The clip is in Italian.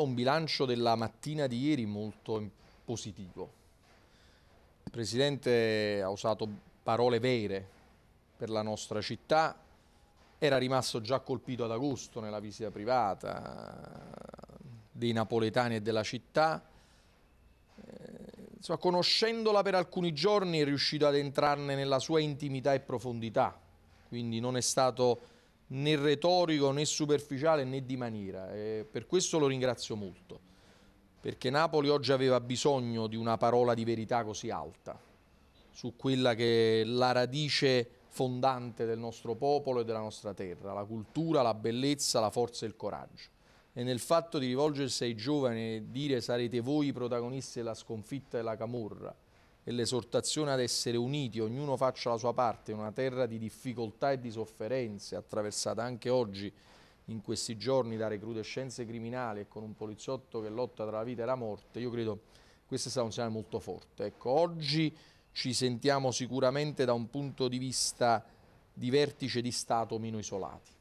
a un bilancio della mattina di ieri molto positivo, il Presidente ha usato parole vere per la nostra città, era rimasto già colpito ad agosto nella visita privata eh, dei napoletani e della città, eh, Insomma, conoscendola per alcuni giorni è riuscito ad entrarne nella sua intimità e profondità, quindi non è stato né retorico né superficiale né di maniera e per questo lo ringrazio molto perché Napoli oggi aveva bisogno di una parola di verità così alta su quella che è la radice fondante del nostro popolo e della nostra terra, la cultura, la bellezza, la forza e il coraggio. E nel fatto di rivolgersi ai giovani e dire sarete voi i protagonisti della sconfitta della camorra, e l'esortazione ad essere uniti, ognuno faccia la sua parte, in una terra di difficoltà e di sofferenze, attraversata anche oggi in questi giorni da recrudescenze criminali e con un poliziotto che lotta tra la vita e la morte, io credo questo sia un segnale molto forte. Ecco, oggi ci sentiamo sicuramente da un punto di vista di vertice di Stato meno isolati.